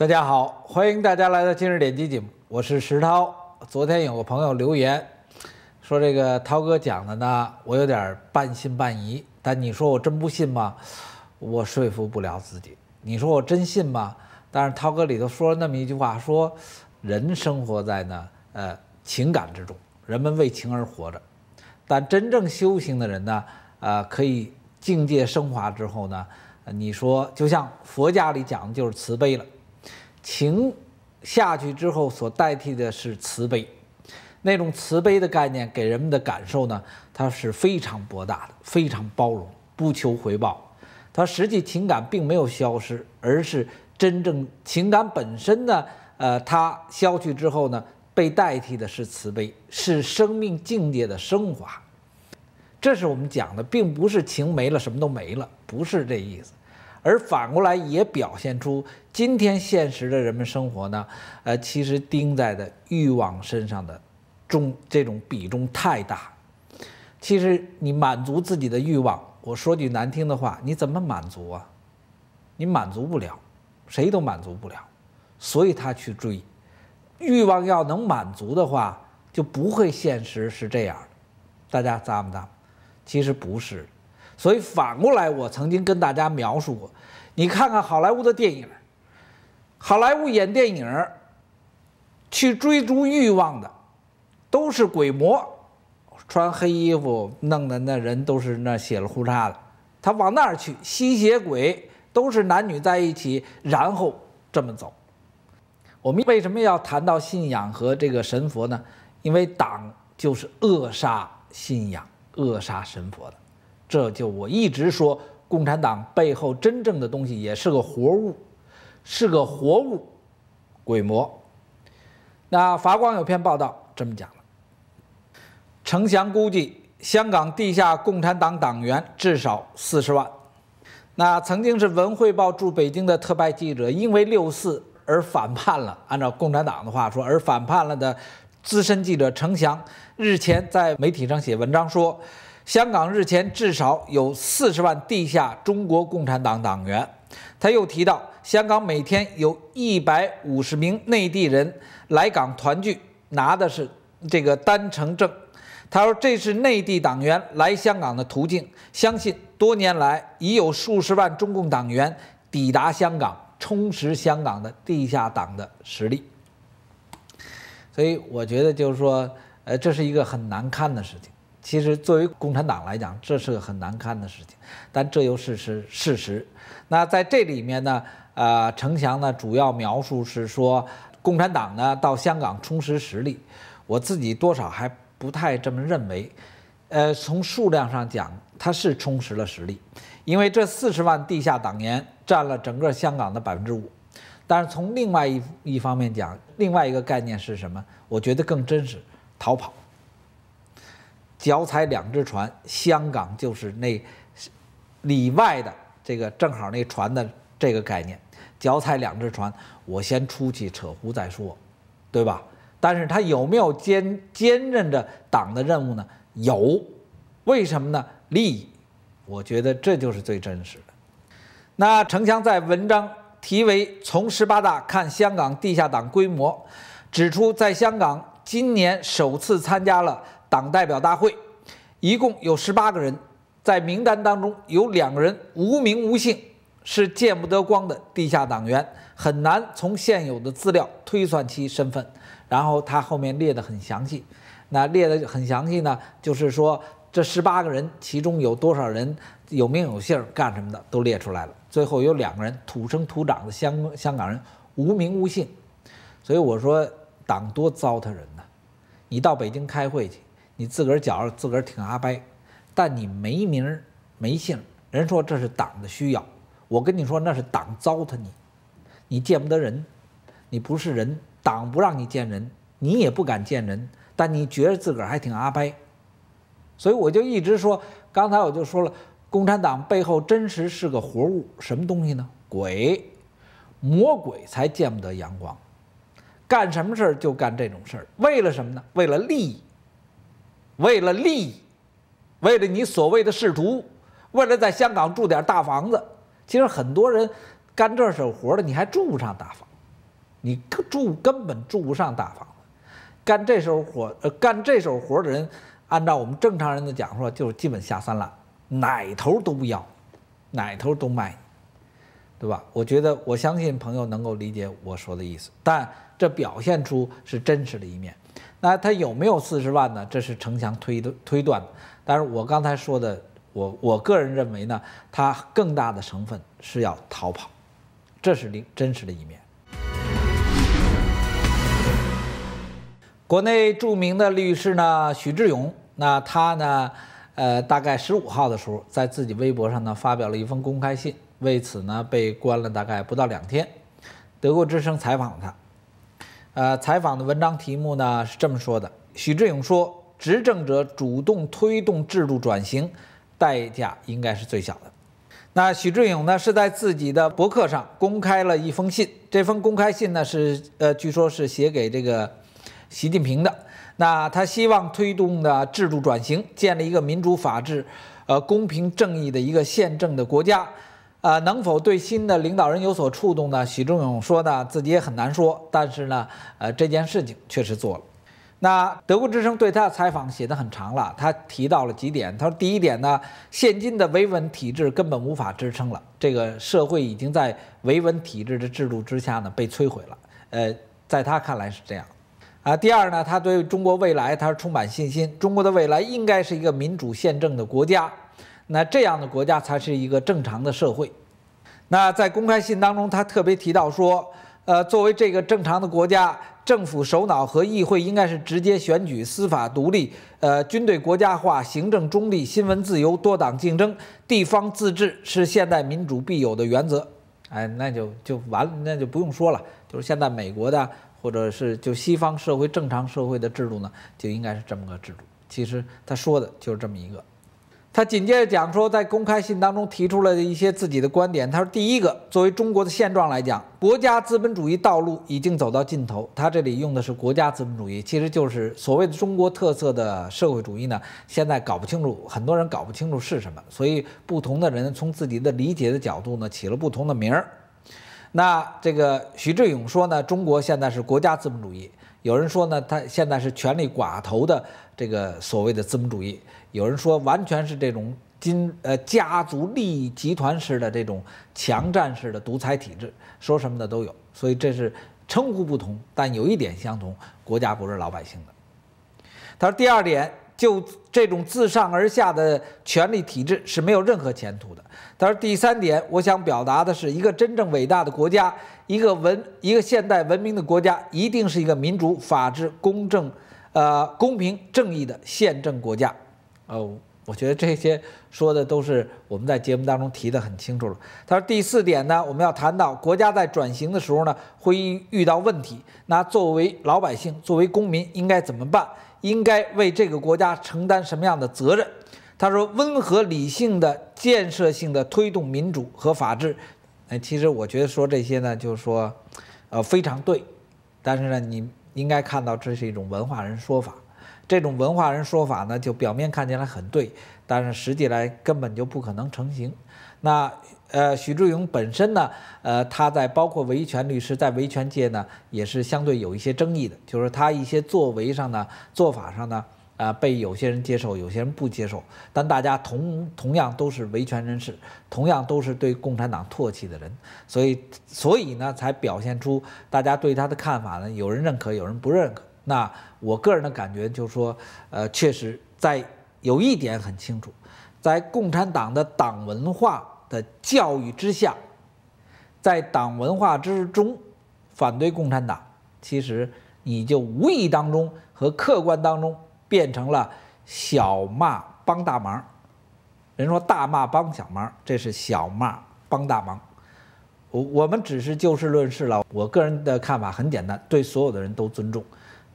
大家好，欢迎大家来到今日点击节目，我是石涛。昨天有个朋友留言，说这个涛哥讲的呢，我有点半信半疑。但你说我真不信吗？我说服不了自己。你说我真信吗？但是涛哥里头说了那么一句话，说人生活在呢，呃，情感之中，人们为情而活着。但真正修行的人呢，呃，可以境界升华之后呢，你说就像佛家里讲的就是慈悲了。情下去之后，所代替的是慈悲。那种慈悲的概念给人们的感受呢，它是非常博大的，非常包容，不求回报。它实际情感并没有消失，而是真正情感本身呢，呃，它消去之后呢，被代替的是慈悲，是生命境界的升华。这是我们讲的，并不是情没了，什么都没了，不是这意思。而反过来也表现出今天现实的人们生活呢？呃，其实钉在的欲望身上的重这种比重太大。其实你满足自己的欲望，我说句难听的话，你怎么满足啊？你满足不了，谁都满足不了。所以他去追欲望，要能满足的话，就不会现实是这样的。大家咂不咂？其实不是。所以反过来，我曾经跟大家描述过，你看看好莱坞的电影，好莱坞演电影去追逐欲望的都是鬼魔，穿黑衣服弄的那人都是那血了呼叉的，他往那儿去，吸血鬼都是男女在一起，然后这么走。我们为什么要谈到信仰和这个神佛呢？因为党就是扼杀信仰、扼杀神佛的。这就我一直说，共产党背后真正的东西也是个活物，是个活物，鬼魔。那《法广》有篇报道这么讲了：，程翔估计香港地下共产党党员至少四十万。那曾经是《文汇报》驻北京的特派记者，因为六四而反叛了。按照共产党的话说，而反叛了的资深记者程翔日前在媒体上写文章说。香港日前至少有四十万地下中国共产党党员。他又提到，香港每天有一百五十名内地人来港团聚，拿的是这个单程证。他说，这是内地党员来香港的途径。相信多年来已有数十万中共党员抵达香港，充实香港的地下党的实力。所以我觉得，就是说，呃，这是一个很难看的事情。其实作为共产党来讲，这是个很难堪的事情，但这又是是事实。那在这里面呢，呃，程翔呢主要描述是说，共产党呢到香港充实实力。我自己多少还不太这么认为。呃，从数量上讲，他是充实了实力，因为这四十万地下党员占了整个香港的百分之五。但是从另外一一方面讲，另外一个概念是什么？我觉得更真实，逃跑。脚踩两只船，香港就是那里外的这个，正好那船的这个概念。脚踩两只船，我先出去扯胡再说，对吧？但是他有没有坚坚韧着党的任务呢？有，为什么呢？利益，我觉得这就是最真实的。那程强在文章题为《从十八大看香港地下党规模》，指出在香港今年首次参加了。党代表大会一共有十八个人，在名单当中有两个人无名无姓，是见不得光的地下党员，很难从现有的资料推算其身份。然后他后面列得很详细，那列得很详细呢，就是说这十八个人其中有多少人有名有姓，干什么的都列出来了。最后有两个人土生土长的香香港人无名无姓，所以我说党多糟蹋人呐！你到北京开会去。你自个儿觉着自个儿挺阿掰，但你没名儿没姓，人说这是党的需要，我跟你说那是党糟蹋你，你见不得人，你不是人，党不让你见人，你也不敢见人，但你觉着自个儿还挺阿掰，所以我就一直说，刚才我就说了，共产党背后真实是个活物，什么东西呢？鬼，魔鬼才见不得阳光，干什么事儿就干这种事儿，为了什么呢？为了利益。为了利益，为了你所谓的仕途，为了在香港住点大房子，其实很多人干这手活的，你还住不上大房，你住根本住不上大房子。干这手活，呃，干这手活的人，按照我们正常人的讲说，就是基本下三滥，哪头都不要，哪头都卖你，对吧？我觉得，我相信朋友能够理解我说的意思，但这表现出是真实的一面。那他有没有四十万呢？这是城墙推的推断，但是我刚才说的，我我个人认为呢，他更大的成分是要逃跑，这是另真实的一面。国内著名的律师呢，许志勇，那他呢，呃，大概十五号的时候，在自己微博上呢，发表了一封公开信，为此呢，被关了大概不到两天。德国之声采访了他。呃，采访的文章题目呢是这么说的：许志勇说，执政者主动推动制度转型，代价应该是最小的。那许志勇呢是在自己的博客上公开了一封信，这封公开信呢是呃，据说是写给这个习近平的。那他希望推动的制度转型，建立一个民主、法治、呃公平、正义的一个宪政的国家。呃，能否对新的领导人有所触动呢？许仲永说呢，自己也很难说。但是呢，呃，这件事情确实做了。那德国之声对他的采访写得很长了，他提到了几点。他说，第一点呢，现今的维稳体制根本无法支撑了，这个社会已经在维稳体制的制度之下呢被摧毁了。呃，在他看来是这样。啊，第二呢，他对中国未来，他是充满信心。中国的未来应该是一个民主宪政的国家。那这样的国家才是一个正常的社会。那在公开信当中，他特别提到说，呃，作为这个正常的国家，政府首脑和议会应该是直接选举、司法独立、呃，军队国家化、行政中立、新闻自由、多党竞争、地方自治，是现代民主必有的原则。哎，那就就完了，那就不用说了，就是现在美国的，或者是就西方社会正常社会的制度呢，就应该是这么个制度。其实他说的就是这么一个。他紧接着讲说，在公开信当中提出了一些自己的观点。他说，第一个，作为中国的现状来讲，国家资本主义道路已经走到尽头。他这里用的是国家资本主义，其实就是所谓的中国特色的社会主义呢，现在搞不清楚，很多人搞不清楚是什么，所以不同的人从自己的理解的角度呢，起了不同的名儿。那这个徐志勇说呢，中国现在是国家资本主义。有人说呢，他现在是权力寡头的这个所谓的资本主义。有人说完全是这种金呃家族利益集团式的这种强占式的独裁体制，说什么的都有。所以这是称呼不同，但有一点相同，国家不是老百姓的。他说第二点。就这种自上而下的权力体制是没有任何前途的。他说第三点，我想表达的是，一个真正伟大的国家，一个文、一个现代文明的国家，一定是一个民主、法治、公正、呃公平、正义的宪政国家。哦。我觉得这些说的都是我们在节目当中提的很清楚了。他说第四点呢，我们要谈到国家在转型的时候呢会遇到问题，那作为老百姓、作为公民应该怎么办？应该为这个国家承担什么样的责任？他说温和理性的建设性的推动民主和法治。哎，其实我觉得说这些呢，就是说，呃，非常对。但是呢，你应该看到这是一种文化人说法。这种文化人说法呢，就表面看起来很对，但是实际来根本就不可能成型。那呃，许志勇本身呢，呃，他在包括维权律师在维权界呢，也是相对有一些争议的，就是他一些作为上呢，做法上呢，啊，被有些人接受，有些人不接受。但大家同同样都是维权人士，同样都是对共产党唾弃的人，所以所以呢，才表现出大家对他的看法呢，有人认可，有人不认可。那我个人的感觉就是说，呃，确实在有一点很清楚，在共产党的党文化的教育之下，在党文化之中，反对共产党，其实你就无意当中和客观当中变成了小骂帮大忙。人说大骂帮小忙，这是小骂帮大忙。我我们只是就事论事了。我个人的看法很简单，对所有的人都尊重。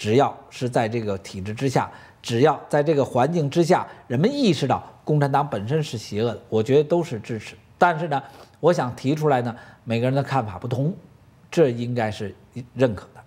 只要是在这个体制之下，只要在这个环境之下，人们意识到共产党本身是邪恶的，我觉得都是支持。但是呢，我想提出来呢，每个人的看法不同，这应该是认可的。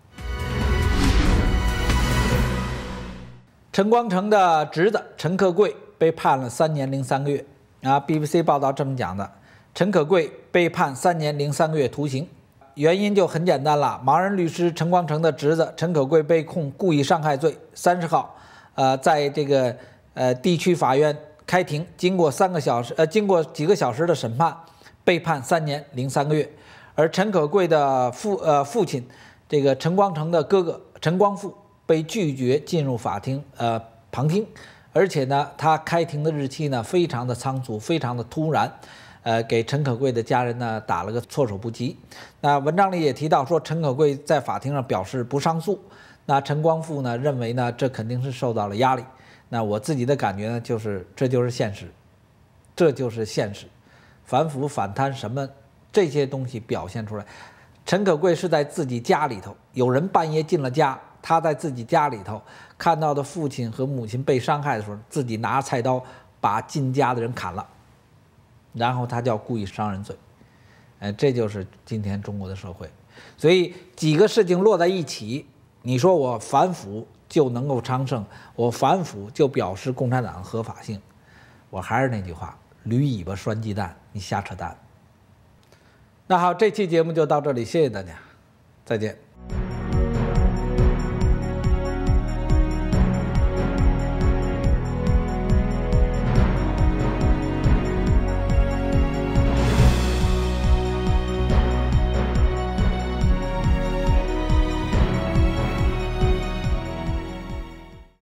陈光诚的侄子陈克贵被判了三年零三个月。啊，BBC 报道这么讲的，陈可贵被判三年零三个月徒刑。原因就很简单了，盲人律师陈光诚的侄子陈可贵被控故意伤害罪，三十号，呃，在这个呃地区法院开庭，经过三个小时，呃，经过几个小时的审判，被判三年零三个月。而陈可贵的父，呃，父亲，这个陈光诚的哥哥陈光富被拒绝进入法庭，呃，旁听，而且呢，他开庭的日期呢，非常的仓促，非常的突然。呃，给陈可贵的家人呢打了个措手不及。那文章里也提到说，陈可贵在法庭上表示不上诉。那陈光富呢，认为呢，这肯定是受到了压力。那我自己的感觉呢，就是这就是现实，这就是现实。反腐反贪什么这些东西表现出来，陈可贵是在自己家里头，有人半夜进了家，他在自己家里头看到的父亲和母亲被伤害的时候，自己拿菜刀把进家的人砍了。然后他叫故意伤人罪，呃，这就是今天中国的社会，所以几个事情落在一起，你说我反腐就能够昌盛，我反腐就表示共产党的合法性，我还是那句话，驴尾巴拴鸡蛋，你瞎扯淡。那好，这期节目就到这里，谢谢大家，再见。